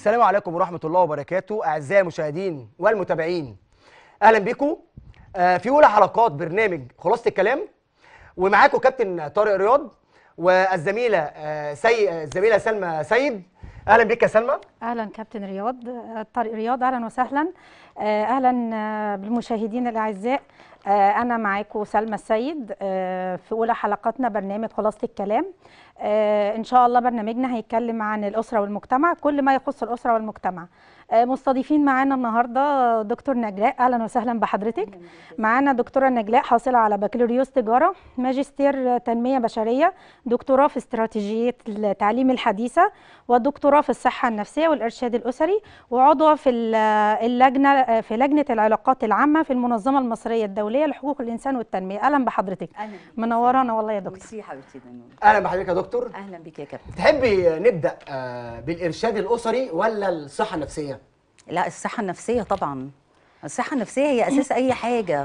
السلام عليكم ورحمة الله وبركاته أعزائي المشاهدين والمتابعين أهلا بيكم آه، في أولى حلقات برنامج خلاصة الكلام ومعاكم كابتن طارق رياض والزميلة آه، سي... الزميلة سلمى سيد أهلا بك يا سلمى أهلا كابتن رياض آه، طارق رياض أهلا وسهلا أهلا بالمشاهدين الأعزاء آه، أنا معاكم سلمى السيد آه، في أولى حلقاتنا برنامج خلاصة الكلام آه، إن شاء الله برنامجنا هيتكلم عن الأسرة والمجتمع كل ما يخص الأسرة والمجتمع آه، مستضيفين معانا النهارده دكتور نجلاء اهلا وسهلا بحضرتك معانا دكتوره نجلاء حاصله على بكالوريوس تجاره ماجستير تنميه بشريه دكتوراه في استراتيجيه التعليم الحديثه ودكتوراه في الصحه النفسيه والارشاد الاسري وعضوه في اللجنه في لجنه العلاقات العامه في المنظمه المصريه الدوليه لحقوق الانسان والتنميه اهلا بحضرتك منورانا والله يا دكتور ميرسي حبيبتي اهلا بحضرتك يا دكتور اهلا بك يا كابتن تحبي نبدا آه، بالارشاد الاسري ولا الصحه النفسيه لا الصحة النفسية طبعا الصحة النفسية هي أساس أي حاجة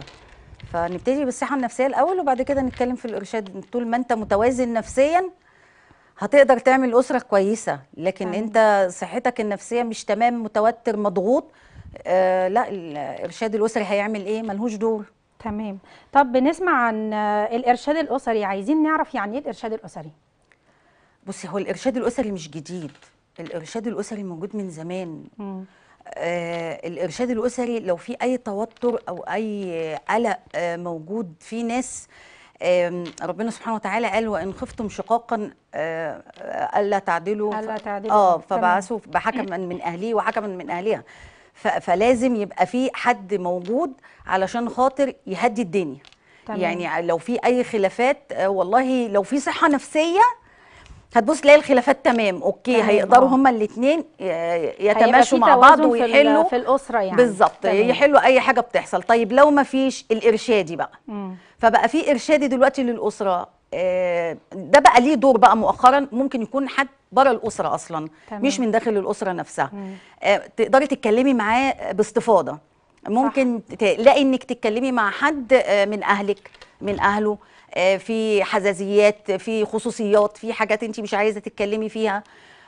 فنبتدي بالصحة النفسية الأول وبعد كده نتكلم في الإرشاد طول ما أنت متوازن نفسيا هتقدر تعمل أسرة كويسة لكن أيوة. أنت صحتك النفسية مش تمام متوتر مضغوط آه لا الإرشاد الأسري هيعمل إيه ملهوش دور تمام طب بنسمع عن الإرشاد الأسري عايزين نعرف يعني إيه الإرشاد الأسري بصي هو الإرشاد الأسري مش جديد الإرشاد الأسري موجود من زمان م. آه، الارشاد الاسري لو في اي توتر او اي قلق آه، موجود في ناس ربنا سبحانه وتعالى قال وان خفتم شقاقا آه، الا تعدلوا الا تعدلوا اه فبعثوا بحكما من اهله وحكما من اهلها فلازم يبقى في حد موجود علشان خاطر يهدي الدنيا تمام. يعني لو في اي خلافات والله لو في صحه نفسيه هتبص تلاقي الخلافات تمام اوكي تمام. هيقدروا آه. هما الاثنين آه، يتماشوا مع بعض ويحلوا في الاسره يعني بالظبط يحلوا اي حاجه بتحصل طيب لو ما فيش الارشادي بقى مم. فبقى في ارشادي دلوقتي للاسره آه، ده بقى ليه دور بقى مؤخرا ممكن يكون حد بره الاسره اصلا تمام. مش من داخل الاسره نفسها مم. تقدري تتكلمي معاه باستفاضه ممكن صح. تلاقي انك تتكلمي مع حد من اهلك من اهله آه، في حزازيات في خصوصيات في حاجات انت مش عايزه تتكلمي فيها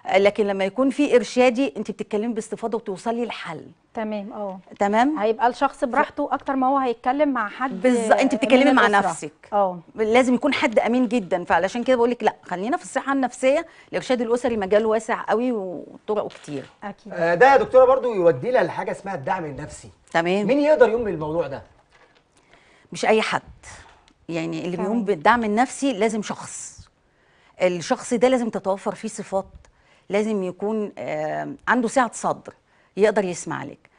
آه، لكن لما يكون في ارشادي انت بتتكلمي باستفاضه وتوصلي الحل تمام اه تمام هيبقى الشخص براحته اكتر ما هو هيتكلم مع حد بالظبط انت بتتكلمي مع نفسك اه لازم يكون حد امين جدا فعلشان كده بقول لك لا خلينا في الصحه النفسيه الارشاد الاسري مجال واسع قوي وطرقه كتير اكيد آه ده يا دكتوره برضو يودينا لحاجه اسمها الدعم النفسي تمام مين يقدر يملي الموضوع ده مش اي حد يعني اللي بيقوم بالدعم النفسي لازم شخص الشخص ده لازم تتوفر فيه صفات لازم يكون آه، عنده سعة صدر يقدر يسمع لك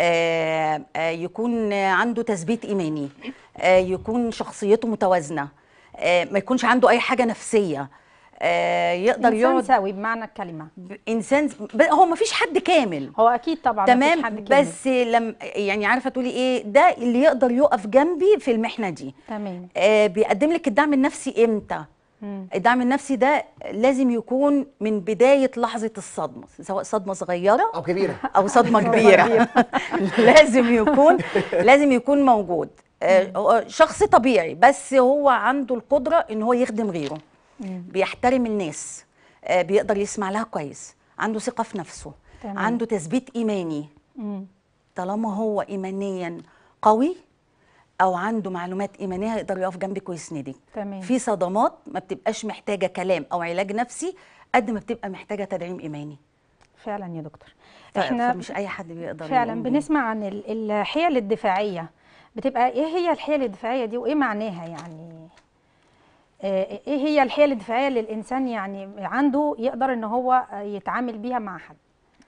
آه، آه، يكون عنده تثبيت إيماني يكون شخصيته متوازنة ما يكونش عنده أي حاجة نفسية آه يقدر إنسان يقعد انسان سوي بمعنى الكلمه انسان هو ما فيش حد كامل هو اكيد طبعا تمام حد كامل. بس لم يعني عارفه تقولي ايه ده اللي يقدر يقف جنبي في المحنه دي تمام آه بيقدم لك الدعم النفسي امتى مم. الدعم النفسي ده لازم يكون من بدايه لحظه الصدمه سواء صدمه صغيره او كبيره او صدمه كبيره لازم يكون لازم يكون موجود آه شخص طبيعي بس هو عنده القدره ان هو يخدم غيره بيحترم الناس آه، بيقدر يسمع لها كويس عنده ثقه في نفسه تمام. عنده تثبيت ايماني مم. طالما هو ايمانيا قوي او عنده معلومات ايمانيه يقدر يقف جنبك ويسندك في صدمات ما بتبقاش محتاجه كلام او علاج نفسي قد ما بتبقى محتاجه تدعيم ايماني فعلا يا دكتور طيب، احنا مش اي حد بيقدر فعلا يقوم. بنسمع عن الحيل الدفاعيه بتبقى ايه هي الحيل الدفاعيه دي وايه معناها يعني آه، ايه هي الحيل الدفاعيه اللي الانسان يعني عنده يقدر ان هو يتعامل بيها مع حد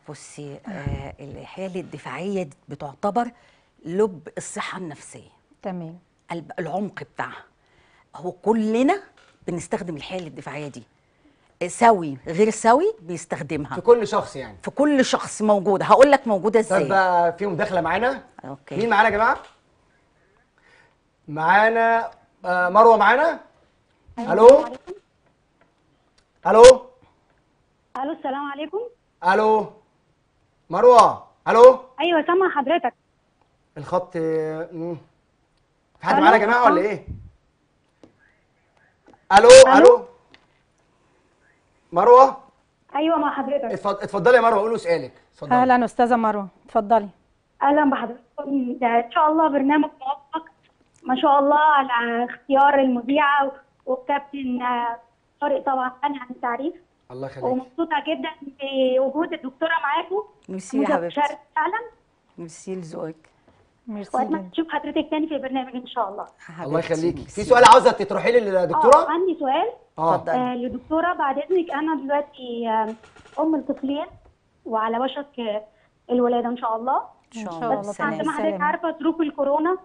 بصي آه، الحيل الدفاعيه بتعتبر لب الصحه النفسيه تمام العمق بتاعها هو كلنا بنستخدم الحيل الدفاعيه دي سوي غير سوي بيستخدمها في كل شخص يعني في كل شخص موجوده هقول لك موجوده ازاي طب بقى في مداخله معانا اوكي مين معانا يا جماعه معانا آه، مروه معانا الو الو الو السلام عليكم الو مروه الو ايوه سامع حضرتك الخط في حد معانا يا جماعه ولا آه. ايه الو الو مروه ايوه مع حضرتك اتفضلي يا مروه قولي سؤالك اتفضلي اهلا استاذه مروه اتفضلي اهلا بحضرتك ده ان شاء الله برنامج موفق ما شاء الله على اختيار المذيعه والكابتن طارق آه، طبعا غني عن التعريف الله يخليك ومبسوطه جدا بوجود الدكتوره معاكم ميرسي يا حبيبتي فعلا ميرسي لذوقك ميرسي واتمنى تشوف حضرتك تاني في البرنامج ان شاء الله الله يخليكي في سؤال عاوزه لي للدكتوره اه عندي سؤال آه. اتفضلي آه. آه للدكتوره بعد اذنك انا دلوقتي آه، ام لطفلين وعلى وشك الولاده ان شاء الله ان شاء الله بس زي ما حضرتك عارفه ظروف الكورونا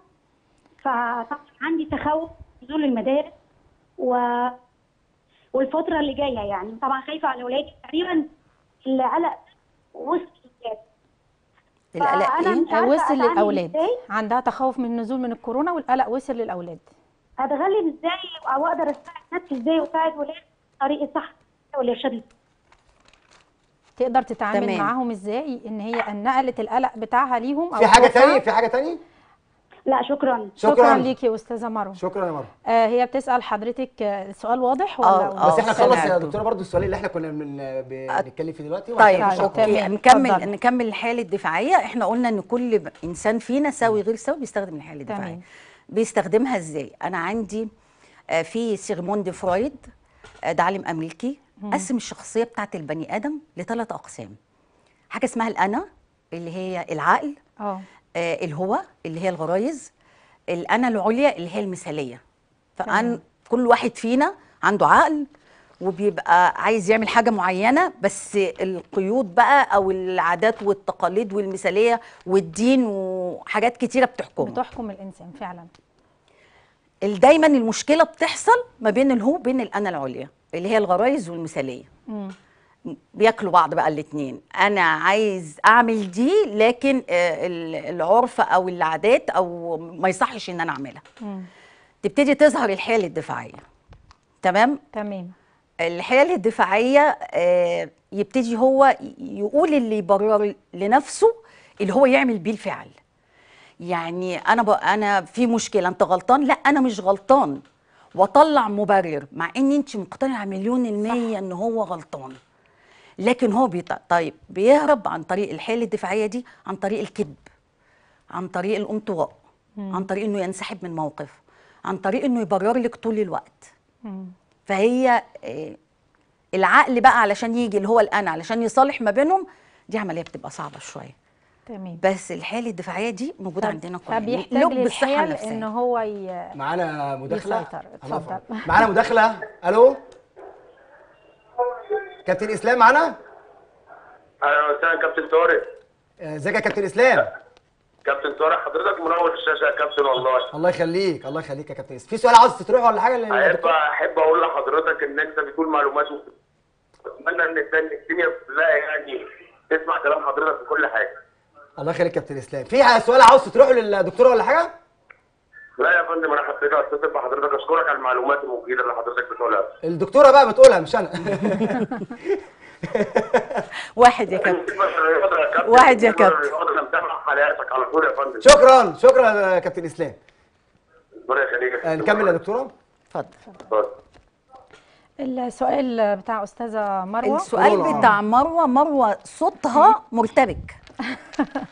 فطبعا عندي تخوف نزول المدارس و... والفتره اللي جايه يعني طبعا خايفه على اولادي تقريبا القلق وصل القلق ايه وصل للاولاد عندها تخوف من النزول من الكورونا والقلق وصل للاولاد هتغلب ازاي او اقدر اساعد نفسي ازاي واساعد ولادي طريق الصح والارشاد تقدر تتعامل تمام. معاهم ازاي ان هي نقلت القلق بتاعها ليهم او في حاجه ثانيه في حاجه ثانيه لا شكرا شكرا, شكرا ليكي يا استاذه مروه شكرا يا مروه آه هي بتسال حضرتك آه، سؤال واضح ولا آه, آه، بس احنا خلص يا دكتوره برضو السؤال اللي احنا كنا آه، بنتكلم فيه دلوقتي طيب اوكي نكمل فضل. نكمل الحاله الدفاعيه احنا قلنا ان كل انسان فينا سوي غير سوي بيستخدم الحاله الدفاعيه تمام. بيستخدمها ازاي انا عندي في سيغموند دي فرويد ده عالم امريكي قسم الشخصيه بتاعت البني ادم لثلاث اقسام حاجه اسمها الانا اللي هي العقل آه، الهوى اللي هي الغرايز الانا العليا اللي هي المثاليه فعن كل واحد فينا عنده عقل وبيبقى عايز يعمل حاجه معينه بس القيود بقى او العادات والتقاليد والمثاليه والدين وحاجات كتيره بتحكمه بتحكم الانسان فعلا دايما المشكله بتحصل ما بين الهو وبين الانا العليا اللي هي الغرايز والمثاليه مم. بياكلوا بعض بقى الاتنين انا عايز اعمل دي لكن آه، العرف او العادات او ما يصحش ان انا اعملها تبتدي تظهر الحيل الدفاعيه تمام تمام الحيل الدفاعيه آه، يبتدي هو يقول اللي يبرر لنفسه اللي هو يعمل بيه الفعل يعني انا انا في مشكله انت غلطان لا انا مش غلطان واطلع مبرر مع ان انت مقتنعه مليون المية صح. ان هو غلطان لكن هو طيب بيهرب عن طريق الحالة الدفاعيه دي عن طريق الكذب عن طريق الانطواء عن طريق انه ينسحب من موقف عن طريق انه يبرر لك طول الوقت فهي آه، العقل بقى علشان يجي اللي هو الانا علشان يصالح ما بينهم دي عمليه بتبقى صعبه شويه تمام بس الحاله الدفاعيه دي موجوده عندنا كلنا فبيحتاج يعني للحيل ان هو ي... معانا مداخله اتفضل معانا مداخله الو كابتن اسلام معانا اهلا أيوة، وسهلا كابتن طارق آه، ازيك يا كابتن اسلام كابتن طارق حضرتك منور الشاشه يا كابتن والله الله يخليك الله يخليك يا كابتن اسلام في سؤال عاوز تطرحه ولا حاجه احب احب اقول لحضرتك ان انت بتقول معلومات اتمنى ان الدنيا كلها يعني تسمع كلام حضرتك في كل حاجه الله يخليك يا كابتن اسلام في سؤال عاوز تطرحه للدكتور ولا حاجه لا يا فندم انا حبيت اتصل بحضرتك اشكرك على المعلومات المفيده اللي حضرتك بتقولها الدكتوره بقى بتقولها مش انا واحد يا كابتن واحد يا كابتن متابع حلقاتك على طول يا فندم شكرا شكرا يا كابتن اسلام ربنا يخليك نكمل يا دكتوره اتفضل السؤال بتاع استاذه مروه السؤال بتاع مروه مروه صوتها مرتبك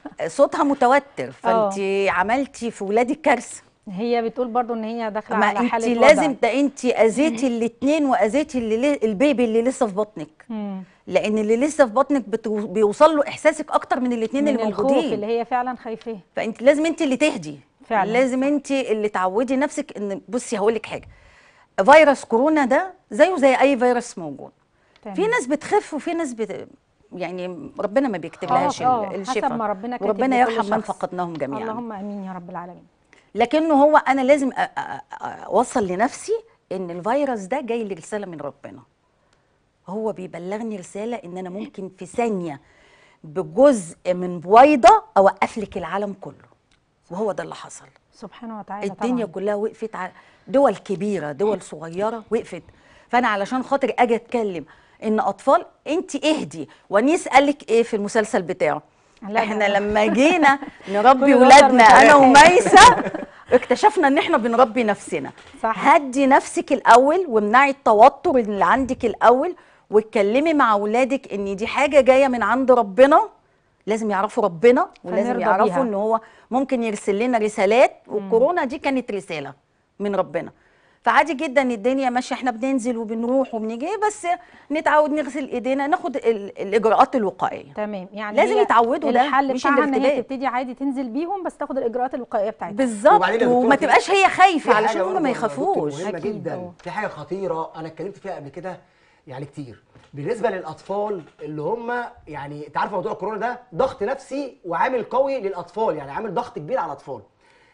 صوتها متوتر فانت آه. عملتي في ولادك كارثه هي بتقول برضو ان هي داخله على حاله انت لازم ده انت اذيتي الاثنين واذيتي اللي البيبي اللي لسه في بطنك لان اللي لسه في بطنك بيوصل له احساسك اكتر من الاثنين اللي موجودين الخوف اللي هي فعلا خايفاه فانت لازم انت اللي تهدي فعلا لازم انت اللي تعودي نفسك ان بصي هقول لك حاجه فيروس كورونا ده زيه زي اي فيروس موجود تمام. في ناس بتخف وفي ناس بت... يعني ربنا ما بيكتبلهاش آه، آه، الشفاء حسب ما ربنا يرحم من فقدناهم جميعا اللهم امين يا رب العالمين لكنه هو انا لازم اوصل لنفسي ان الفيروس ده جاي لي رساله من ربنا هو بيبلغني رساله ان انا ممكن في ثانيه بجزء من بويضه اوقف لك العالم كله وهو ده اللي حصل سبحانه وتعالى الدنيا طبعا. كلها وقفت على دول كبيره دول صغيره وقفت فانا علشان خاطر اجي اتكلم ان اطفال انت اهدي ونيس قالك ايه في المسلسل بتاعه احنا لما جينا نربي ولادنا انا إيه. وميسه اكتشفنا ان احنا بنربي نفسنا صح. هدي نفسك الاول وامنعي التوتر اللي عندك الاول واتكلمي مع اولادك ان دي حاجه جايه من عند ربنا لازم يعرفوا ربنا ولازم يعرفوا بيها. ان هو ممكن يرسل لنا رسالات والكورونا دي كانت رساله من ربنا فعادي جدا الدنيا ماشيه احنا بننزل وبنروح وبنجي بس نتعود نغسل ايدينا ناخد الاجراءات الوقائيه تمام يعني لازم يتعودوا ده الحل بتاعها ان هي تبتدي عادي تنزل بيهم بس تاخد الاجراءات الوقائيه بتاعتها بالظبط وما تبقاش هي خايفه علشان هم ما يخافوش مهمه جدا في حاجه خطيره انا اتكلمت فيها قبل كده يعني كتير بالنسبه للاطفال اللي هم يعني انت عارف موضوع الكورونا ده ضغط نفسي وعامل قوي للاطفال يعني عامل ضغط كبير على الاطفال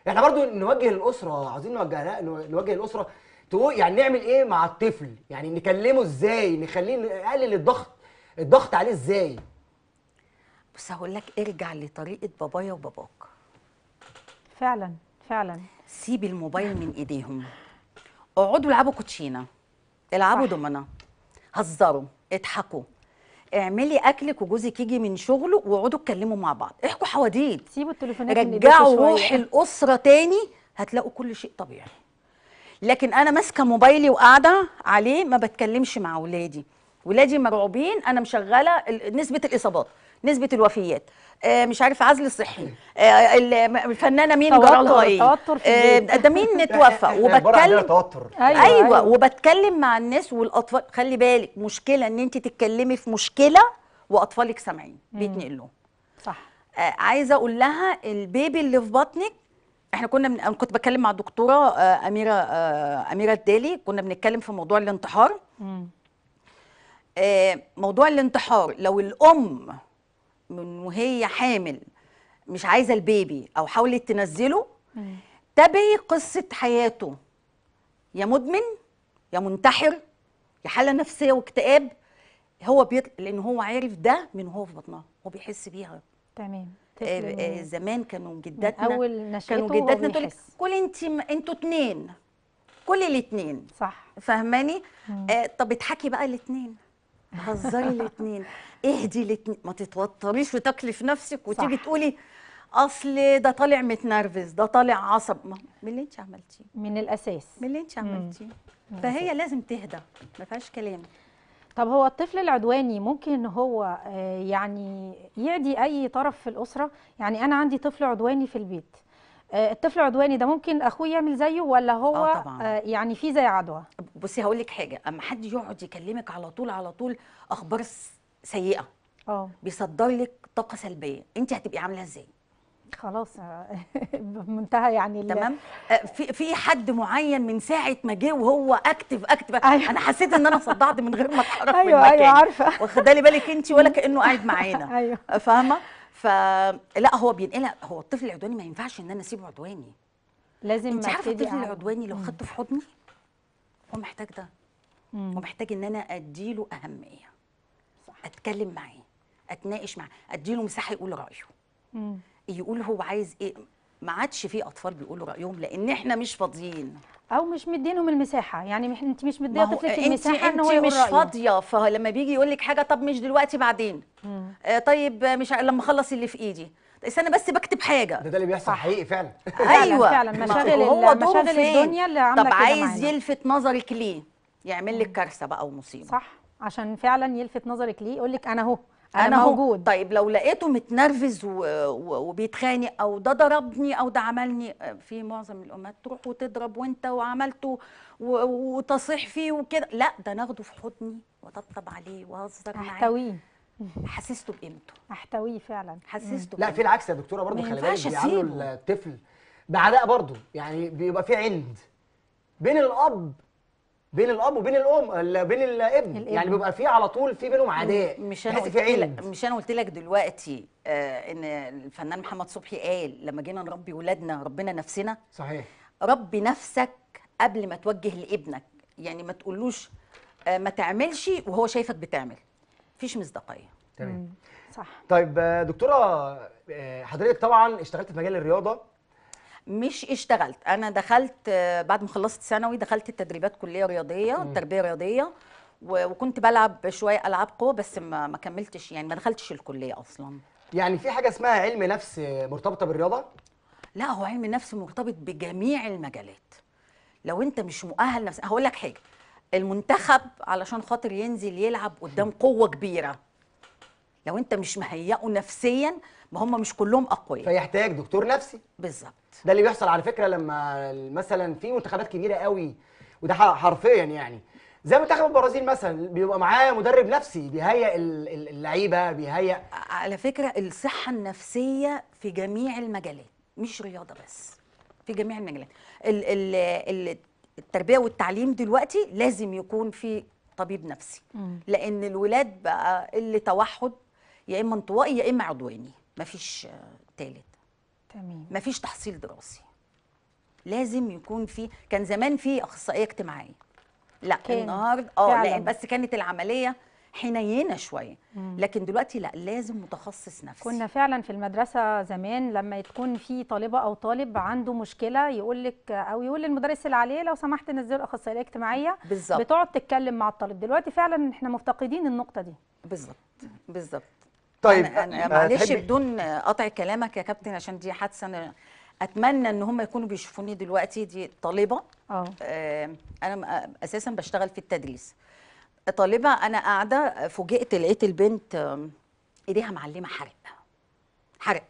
احنا برضو نوجه الاسره عاوزين نوجه نوجه الاسره تقول يعني نعمل ايه مع الطفل يعني نكلمه ازاي نخليه نقلل الضغط الضغط عليه ازاي بس هقول لك ارجع لطريقه بابايا وباباك فعلا فعلا سيب الموبايل من ايديهم اقعدوا العبوا كوتشينه العبوا دومنا هزروا اضحكوا اعملي اكلك وجوزك يجي من شغله واقعدوا اتكلموا مع بعض احكوا حواديت سيبوا التليفونات رجعوا روح الاسره تاني هتلاقوا كل شيء طبيعي لكن انا ماسكه موبايلي وقاعده عليه ما بتكلمش مع اولادي ولادي مرعوبين انا مشغله نسبه الاصابات نسبه الوفيات آه، مش عارف عزل الصحي آه، الفنانه مين جرالها ايه ده مين اتوفى وبتكلم توتر أيوة،, أيوة, ايوه وبتكلم مع الناس والاطفال خلي بالك مشكله ان انت تتكلمي في مشكله واطفالك سامعين بيتنقلوا صح آه، عايزه اقول لها البيبي اللي في بطنك احنا كنا من... انا كنت بتكلم مع الدكتوره اميره اميره الدالي كنا بنتكلم في موضوع الانتحار موضوع الانتحار لو الام من وهي حامل مش عايزه البيبي او حاولت تنزله تبي قصه حياته يا مدمن يا منتحر يا حاله نفسيه واكتئاب هو بيطل... لان هو عارف ده من هو في بطنها هو بيحس بيها تمام آه، آه، زمان كانوا جداتنا اول كانوا جداتنا تقول كل انت انتوا اتنين كل الاتنين صح فاهماني آه طب اتحكي بقى الاتنين هزري الاثنين اهدي الاثنين ما تتوتريش وتاكلي في نفسك وتيجي صح. تقولي اصل ده طالع متنرفز ده طالع عصب ما من اللي انت عملتيه من الاساس من اللي انت عملتيه فهي لازم تهدى ما فيهاش كلام طب هو الطفل العدواني ممكن ان هو آه، يعني يعدي اي طرف في الاسره يعني انا عندي طفل عدواني في البيت آه، الطفل عدواني ده ممكن اخوه يعمل زيه ولا هو آه طبعاً. آه، يعني في زي عدوى بصي هقول لك حاجه اما حد يقعد يكلمك على طول على طول اخبار سيئه اه بيصدر لك طاقه سلبيه انت هتبقي عامله ازاي خلاص آه، منتهى يعني تمام في في حد معين من ساعه ما جه وهو اكتف اكتف أيوة. انا حسيت ان انا صدعت من غير ما اتحرك أيوة من مكاني ايوه ايوه عارفه واخدالي بالك انت ولا كانه قاعد معانا ايوه فاهمه فلا هو بينقلها هو الطفل العدواني ما ينفعش ان انا اسيبه عدواني لازم انت عارفه الطفل العدواني لو خدته في حضني هو محتاج ده مم. ومحتاج ان انا اديله اهميه صح. اتكلم معاه اتناقش معاه اديله مساحه يقول رايه مم. يقول هو عايز ايه ما عادش في اطفال بيقولوا رايهم لان احنا مش فاضيين او مش مدينهم المساحه يعني مح... انت مش مديه طفلك المساحه ان هو انت مش فاضيه فلما بيجي يقول لك حاجه طب مش دلوقتي بعدين آه طيب مش لما اخلص اللي في ايدي استنى بس بكتب حاجه ده ده اللي بيحصل صح. حقيقي فعلا ايوه فعلا مشاغل هو مشاغل الدنيا اللي عامله طب عايز يلفت نظرك ليه يعمل لك كارثه بقى ومصيبه صح عشان فعلا يلفت نظرك ليه يقول لك انا اهو انا, أنا موجود طيب لو لقيته متنرفز وبيتخانق او ده ضربني او ده عملني في معظم الامهات تروح وتضرب وانت وعملته وتصيح فيه وكده لا ده ناخده في حضني واطبطب عليه واهزر معاه احتويه حسسته بقيمته احتويه فعلا حسسته لا في العكس يا دكتوره برضه خلي بالك بيعاملوا الطفل بعلاقة برضه يعني بيبقى في عند بين الاب بين الاب وبين الام بين الابن الإبن. يعني بيبقى في على طول في بينهم عداء مش انا قلت لك مش انا قلت لك دلوقتي آه ان الفنان محمد صبحي قال لما جينا نربي ولادنا ربنا نفسنا صحيح ربي نفسك قبل ما توجه لابنك يعني ما تقولوش آه ما تعملش وهو شايفك بتعمل مفيش مصداقيه تمام صح طيب آه، دكتوره آه، حضرتك طبعا اشتغلت في مجال الرياضه مش اشتغلت انا دخلت آه، بعد ما خلصت ثانوي دخلت التدريبات كليه رياضيه تربيه رياضيه وكنت بلعب شويه العاب قوه بس ما, ما كملتش يعني ما دخلتش الكليه اصلا يعني في حاجه اسمها علم نفس مرتبطه بالرياضه لا هو علم النفس مرتبط بجميع المجالات لو انت مش مؤهل نفسك هقول لك حاجه المنتخب علشان خاطر ينزل يلعب قدام قوه كبيره لو انت مش مهيئه نفسيا ما هم مش كلهم اقوياء فيحتاج دكتور نفسي بالظبط ده اللي بيحصل على فكره لما مثلا في منتخبات كبيره قوي وده حرفيا يعني زي منتخب البرازيل مثلا بيبقى معاه مدرب نفسي بيهيئ اللعيبه بيهيئ على فكره الصحه النفسيه في جميع المجالات مش رياضه بس في جميع المجالات ال ال التربيه والتعليم دلوقتي لازم يكون في طبيب نفسي لان الولاد بقى اللي توحد يا اما انطوائي يا اما عدواني مفيش تالت تمام مفيش تحصيل دراسي لازم يكون في كان زمان في اخصائيه اجتماعيه لا النهارده اه لا بس كانت العمليه حنينه شويه لكن دلوقتي لا لازم متخصص نفسي كنا فعلا في المدرسه زمان لما تكون في طالبه او طالب عنده مشكله يقول لك او يقول للمدرس اللي عليه لو سمحت نزله الاخصائيه الاجتماعيه بالظبط بتقعد تتكلم مع الطالب دلوقتي فعلا احنا مفتقدين النقطه دي بالظبط بالظبط طيب أنا آه، معلش بدون قطع كلامك يا كابتن عشان دي حادثه انا اتمنى ان هم يكونوا بيشوفوني دلوقتي دي طالبه آه, آه، انا اساسا بشتغل في التدريس طالبه انا قاعده فوجئت لقيت البنت آه، ايديها معلمه حرق حرق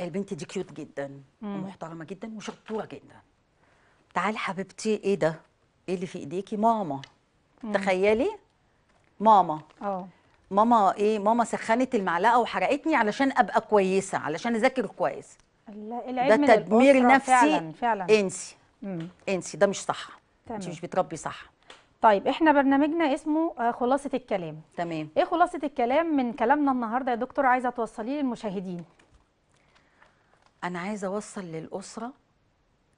البنت دي كيوت جدا مم. ومحترمه جدا وشطوره جدا تعالي حبيبتي ايه ده ايه اللي في ايديكي ماما مم. تخيلي ماما اه ماما ايه ماما سخنت المعلقه وحرقتني علشان ابقى كويسه علشان اذاكر كويس ده تدمير نفسي فعلا فعلا انسي مم. انسي ده مش صح تمام. انت مش بتربي صح طيب احنا برنامجنا اسمه آه، خلاصه الكلام تمام ايه خلاصه الكلام من كلامنا النهارده يا دكتور عايزه توصليه للمشاهدين انا عايزه اوصل للاسره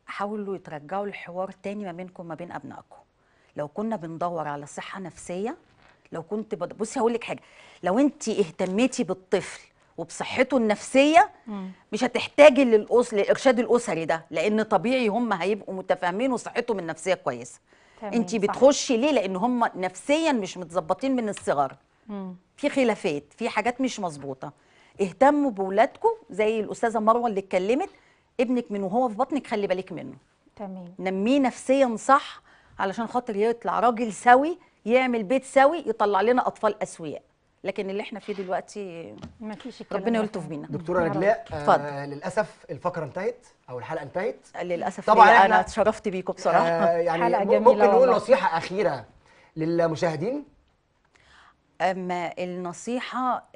حاولوا يترجعوا الحوار تاني ما بينكم ما بين ابنائكم لو كنا بندور على صحه نفسيه لو كنت بد... بصي هقول لك حاجه لو انت اهتميتي بالطفل وبصحته النفسيه مم. مش هتحتاجي للأس... للارشاد الاسري ده لان طبيعي هم هيبقوا متفاهمين وصحتهم النفسيه كويسه انت بتخشي ليه لان هم نفسيا مش متظبطين من الصغر مم. في خلافات في حاجات مش مظبوطه اهتموا بولادكم زي الاستاذه مروه اللي اتكلمت ابنك من وهو في بطنك خلي بالك منه تمام نميه نفسيا صح علشان خاطر يطلع راجل سوي يعمل بيت سوي يطلع لنا اطفال اسوياء لكن اللي احنا فيه دلوقتي ما فيش ربنا يلطف بينا دكتوره نجلاء آه للاسف الفقره انتهت او الحلقه انتهت للاسف طبعا انا اتشرفت بيكم بصراحه آه يعني حلقة جميلة ممكن نقول نصيحه اخيره للمشاهدين اما النصيحه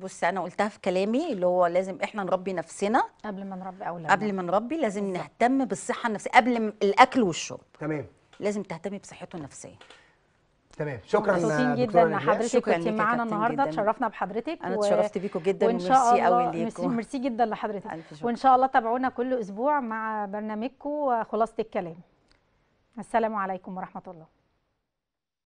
بص انا قلتها في كلامي اللي هو لازم احنا نربي نفسنا قبل ما نربي اولادنا قبل ما نربي لازم نهتم بالصحه النفسيه قبل الاكل والشرب تمام لازم تهتمي بصحته النفسيه تمام شكرا جدا لحضرتك حضرتك كنت معانا النهارده تشرفنا بحضرتك انا اتشرفت بيكم جدا وان شاء الله ميرسي, ميرسي جدا لحضرتك وان شاء الله تابعونا كل اسبوع مع برنامجكم خلاصه الكلام السلام عليكم ورحمه الله